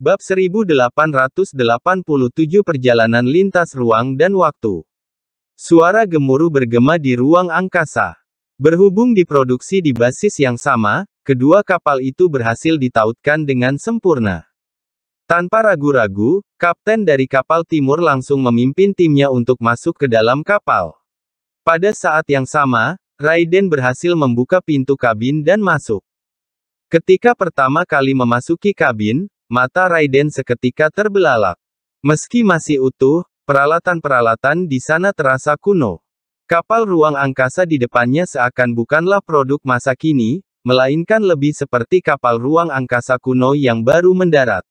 Bab 1887 Perjalanan Lintas Ruang dan Waktu Suara gemuruh bergema di ruang angkasa. Berhubung diproduksi di basis yang sama, kedua kapal itu berhasil ditautkan dengan sempurna. Tanpa ragu-ragu, kapten dari kapal timur langsung memimpin timnya untuk masuk ke dalam kapal. Pada saat yang sama, Raiden berhasil membuka pintu kabin dan masuk. Ketika pertama kali memasuki kabin, Mata Raiden seketika terbelalak. Meski masih utuh, peralatan-peralatan di sana terasa kuno. Kapal ruang angkasa di depannya seakan bukanlah produk masa kini, melainkan lebih seperti kapal ruang angkasa kuno yang baru mendarat.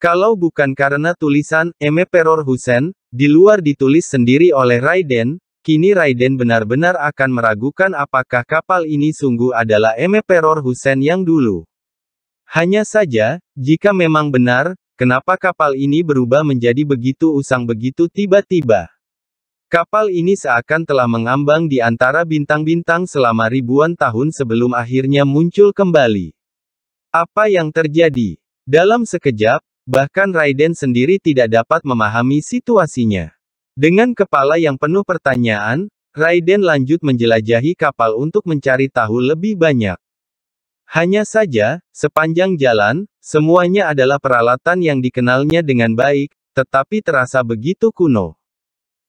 Kalau bukan karena tulisan Emperor Husen, di luar ditulis sendiri oleh Raiden, kini Raiden benar-benar akan meragukan apakah kapal ini sungguh adalah Emperor Husen yang dulu. Hanya saja, jika memang benar, kenapa kapal ini berubah menjadi begitu usang begitu tiba-tiba? Kapal ini seakan telah mengambang di antara bintang-bintang selama ribuan tahun sebelum akhirnya muncul kembali. Apa yang terjadi? Dalam sekejap, bahkan Raiden sendiri tidak dapat memahami situasinya. Dengan kepala yang penuh pertanyaan, Raiden lanjut menjelajahi kapal untuk mencari tahu lebih banyak. Hanya saja, sepanjang jalan, semuanya adalah peralatan yang dikenalnya dengan baik, tetapi terasa begitu kuno.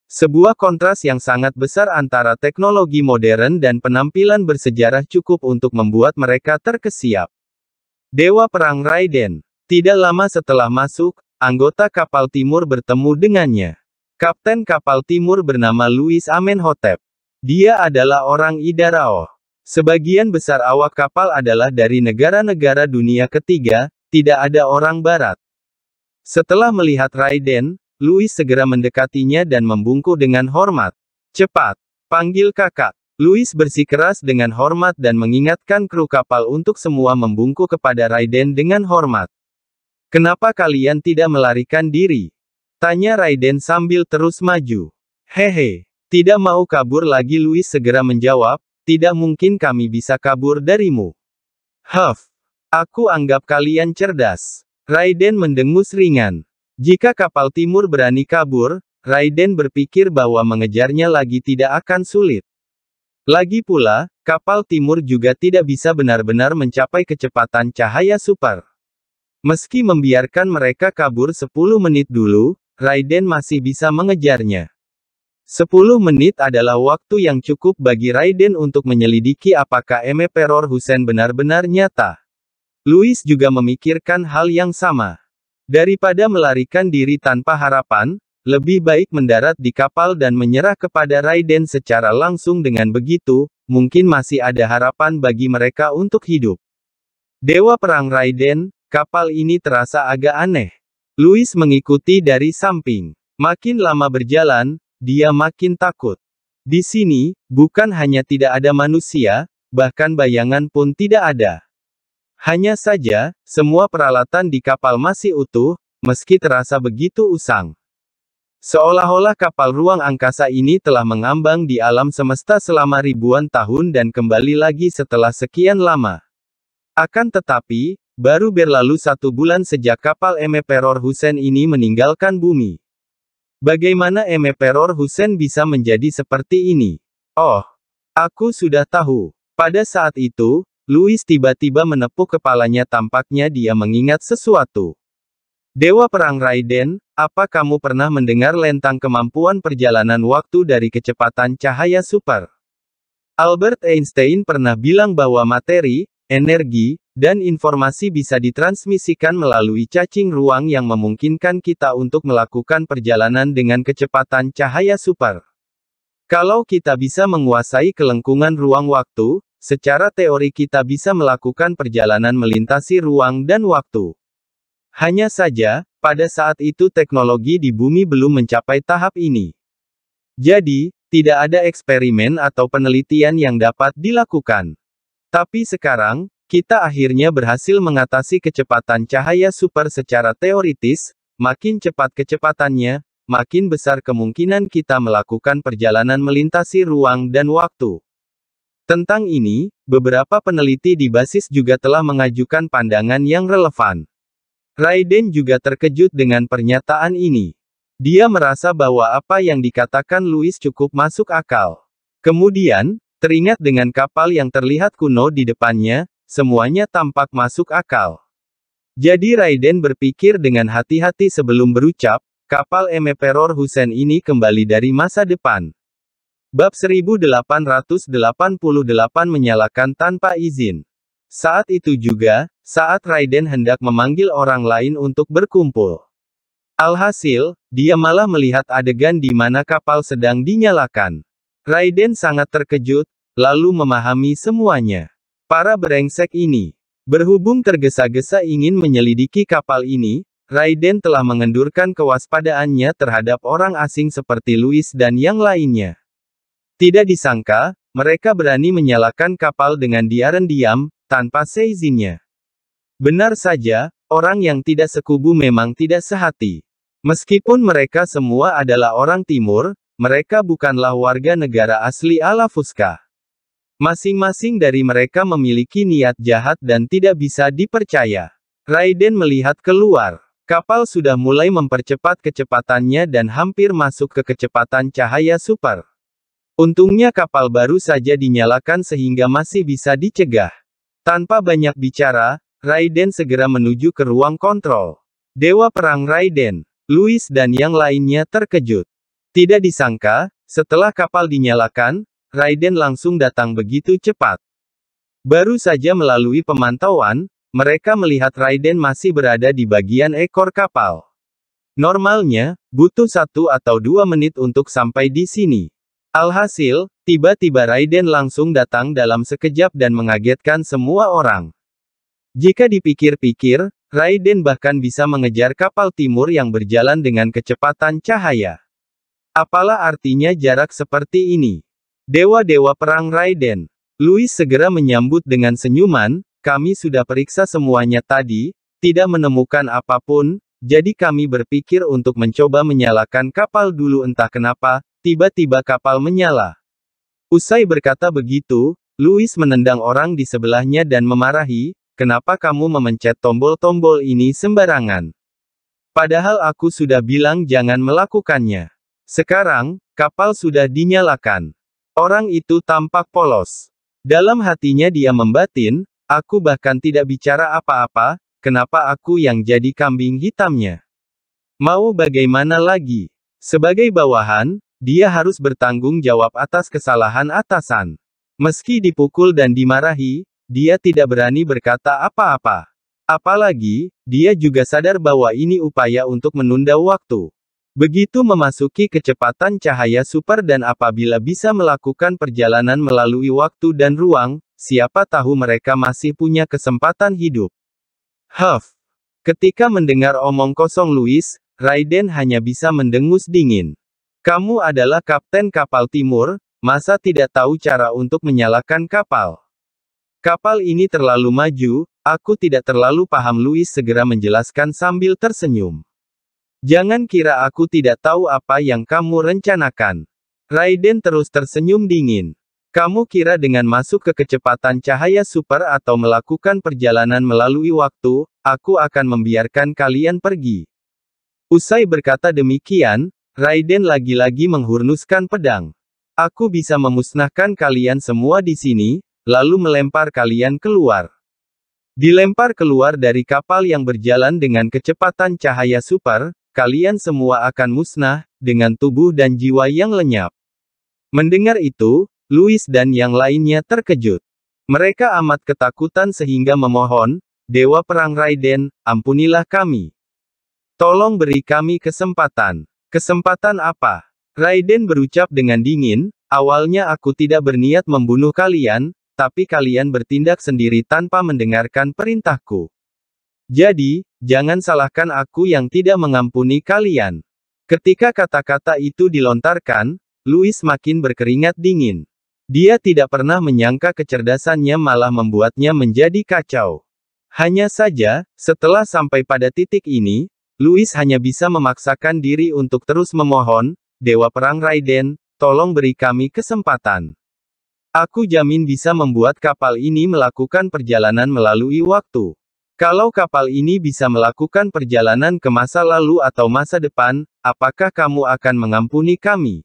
Sebuah kontras yang sangat besar antara teknologi modern dan penampilan bersejarah cukup untuk membuat mereka terkesiap. Dewa Perang Raiden. Tidak lama setelah masuk, anggota kapal timur bertemu dengannya. Kapten kapal timur bernama Louis Amenhotep. Dia adalah orang Idarao. Sebagian besar awak kapal adalah dari negara-negara dunia ketiga, tidak ada orang barat. Setelah melihat Raiden, Louis segera mendekatinya dan membungkuk dengan hormat. Cepat! Panggil kakak! Louis bersikeras dengan hormat dan mengingatkan kru kapal untuk semua membungkuk kepada Raiden dengan hormat. Kenapa kalian tidak melarikan diri? Tanya Raiden sambil terus maju. Hehe, tidak mau kabur lagi Louis segera menjawab, tidak mungkin kami bisa kabur darimu. Huff. Aku anggap kalian cerdas. Raiden mendengus ringan. Jika kapal timur berani kabur, Raiden berpikir bahwa mengejarnya lagi tidak akan sulit. Lagi pula, kapal timur juga tidak bisa benar-benar mencapai kecepatan cahaya super. Meski membiarkan mereka kabur 10 menit dulu, Raiden masih bisa mengejarnya. 10 menit adalah waktu yang cukup bagi Raiden untuk menyelidiki apakah Emperor Hussein benar-benar nyata. Louis juga memikirkan hal yang sama. Daripada melarikan diri tanpa harapan, lebih baik mendarat di kapal dan menyerah kepada Raiden secara langsung dengan begitu, mungkin masih ada harapan bagi mereka untuk hidup. Dewa Perang Raiden, kapal ini terasa agak aneh. Louis mengikuti dari samping. Makin lama berjalan, dia makin takut. Di sini, bukan hanya tidak ada manusia, bahkan bayangan pun tidak ada. Hanya saja, semua peralatan di kapal masih utuh, meski terasa begitu usang. Seolah-olah kapal ruang angkasa ini telah mengambang di alam semesta selama ribuan tahun dan kembali lagi setelah sekian lama. Akan tetapi, baru berlalu satu bulan sejak kapal Emperor Hussein ini meninggalkan bumi. Bagaimana emperor Hussein bisa menjadi seperti ini? Oh, aku sudah tahu. Pada saat itu, Louis tiba-tiba menepuk kepalanya tampaknya dia mengingat sesuatu. Dewa Perang Raiden, apa kamu pernah mendengar lentang kemampuan perjalanan waktu dari kecepatan cahaya super? Albert Einstein pernah bilang bahwa materi, energi, dan informasi bisa ditransmisikan melalui cacing ruang yang memungkinkan kita untuk melakukan perjalanan dengan kecepatan cahaya super. Kalau kita bisa menguasai kelengkungan ruang waktu, secara teori kita bisa melakukan perjalanan melintasi ruang dan waktu. Hanya saja, pada saat itu teknologi di bumi belum mencapai tahap ini. Jadi, tidak ada eksperimen atau penelitian yang dapat dilakukan. Tapi sekarang, kita akhirnya berhasil mengatasi kecepatan cahaya super secara teoritis, makin cepat kecepatannya, makin besar kemungkinan kita melakukan perjalanan melintasi ruang dan waktu. Tentang ini, beberapa peneliti di basis juga telah mengajukan pandangan yang relevan. Raiden juga terkejut dengan pernyataan ini. Dia merasa bahwa apa yang dikatakan Louis cukup masuk akal. Kemudian, Teringat dengan kapal yang terlihat kuno di depannya, semuanya tampak masuk akal. Jadi Raiden berpikir dengan hati-hati sebelum berucap, kapal Emperor Husen ini kembali dari masa depan. Bab 1888 menyalakan tanpa izin. Saat itu juga, saat Raiden hendak memanggil orang lain untuk berkumpul. Alhasil, dia malah melihat adegan di mana kapal sedang dinyalakan. Raiden sangat terkejut, lalu memahami semuanya. Para berengsek ini. Berhubung tergesa-gesa ingin menyelidiki kapal ini, Raiden telah mengendurkan kewaspadaannya terhadap orang asing seperti Louis dan yang lainnya. Tidak disangka, mereka berani menyalakan kapal dengan diaren diam, tanpa seizinnya. Benar saja, orang yang tidak sekubu memang tidak sehati. Meskipun mereka semua adalah orang timur, mereka bukanlah warga negara asli Alafuska. Masing-masing dari mereka memiliki niat jahat dan tidak bisa dipercaya. Raiden melihat keluar. Kapal sudah mulai mempercepat kecepatannya dan hampir masuk ke kecepatan cahaya super. Untungnya kapal baru saja dinyalakan sehingga masih bisa dicegah. Tanpa banyak bicara, Raiden segera menuju ke ruang kontrol. Dewa Perang Raiden, Louis dan yang lainnya terkejut. Tidak disangka, setelah kapal dinyalakan, Raiden langsung datang begitu cepat. Baru saja melalui pemantauan, mereka melihat Raiden masih berada di bagian ekor kapal. Normalnya, butuh satu atau dua menit untuk sampai di sini. Alhasil, tiba-tiba Raiden langsung datang dalam sekejap dan mengagetkan semua orang. Jika dipikir-pikir, Raiden bahkan bisa mengejar kapal timur yang berjalan dengan kecepatan cahaya. Apalah artinya jarak seperti ini? Dewa-dewa perang Raiden. Louis segera menyambut dengan senyuman, kami sudah periksa semuanya tadi, tidak menemukan apapun, jadi kami berpikir untuk mencoba menyalakan kapal dulu entah kenapa, tiba-tiba kapal menyala. Usai berkata begitu, Louis menendang orang di sebelahnya dan memarahi, kenapa kamu memencet tombol-tombol ini sembarangan? Padahal aku sudah bilang jangan melakukannya. Sekarang, kapal sudah dinyalakan. Orang itu tampak polos. Dalam hatinya dia membatin, aku bahkan tidak bicara apa-apa, kenapa aku yang jadi kambing hitamnya. Mau bagaimana lagi? Sebagai bawahan, dia harus bertanggung jawab atas kesalahan atasan. Meski dipukul dan dimarahi, dia tidak berani berkata apa-apa. Apalagi, dia juga sadar bahwa ini upaya untuk menunda waktu. Begitu memasuki kecepatan cahaya super dan apabila bisa melakukan perjalanan melalui waktu dan ruang, siapa tahu mereka masih punya kesempatan hidup. Huff. Ketika mendengar omong kosong Louis, Raiden hanya bisa mendengus dingin. Kamu adalah kapten kapal timur, masa tidak tahu cara untuk menyalakan kapal. Kapal ini terlalu maju, aku tidak terlalu paham Louis segera menjelaskan sambil tersenyum. Jangan kira aku tidak tahu apa yang kamu rencanakan. Raiden terus tersenyum dingin. Kamu kira dengan masuk ke kecepatan cahaya super atau melakukan perjalanan melalui waktu, aku akan membiarkan kalian pergi. Usai berkata demikian, Raiden lagi-lagi menghurnuskan pedang. Aku bisa memusnahkan kalian semua di sini, lalu melempar kalian keluar. Dilempar keluar dari kapal yang berjalan dengan kecepatan cahaya super, Kalian semua akan musnah, dengan tubuh dan jiwa yang lenyap. Mendengar itu, Louis dan yang lainnya terkejut. Mereka amat ketakutan sehingga memohon, Dewa Perang Raiden, ampunilah kami. Tolong beri kami kesempatan. Kesempatan apa? Raiden berucap dengan dingin, awalnya aku tidak berniat membunuh kalian, tapi kalian bertindak sendiri tanpa mendengarkan perintahku. Jadi, jangan salahkan aku yang tidak mengampuni kalian. Ketika kata-kata itu dilontarkan, Louis makin berkeringat dingin. Dia tidak pernah menyangka kecerdasannya malah membuatnya menjadi kacau. Hanya saja, setelah sampai pada titik ini, Louis hanya bisa memaksakan diri untuk terus memohon, Dewa Perang Raiden, tolong beri kami kesempatan. Aku jamin bisa membuat kapal ini melakukan perjalanan melalui waktu. Kalau kapal ini bisa melakukan perjalanan ke masa lalu atau masa depan, apakah kamu akan mengampuni kami?